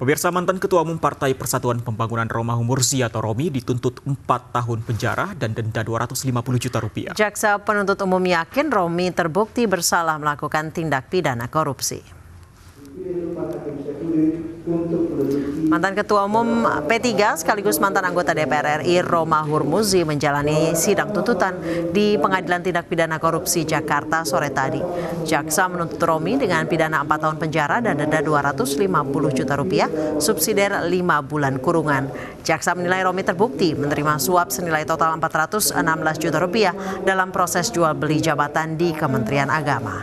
Pemirsa mantan Ketua Umum Partai Persatuan Pembangunan Roma Humursi atau Romi dituntut 4 tahun penjara dan denda 250 juta rupiah. Jaksa penuntut umum yakin Romi terbukti bersalah melakukan tindak pidana korupsi. Untuk Mantan Ketua Umum P3 sekaligus mantan anggota DPR RI Roma Hurmuzi menjalani sidang tuntutan di Pengadilan Tindak Pidana Korupsi Jakarta sore tadi. Jaksa menuntut Romi dengan pidana 4 tahun penjara dan denda 250 juta rupiah, subsidiar 5 bulan kurungan. Jaksa menilai Romi terbukti menerima suap senilai total 416 juta rupiah dalam proses jual beli jabatan di Kementerian Agama.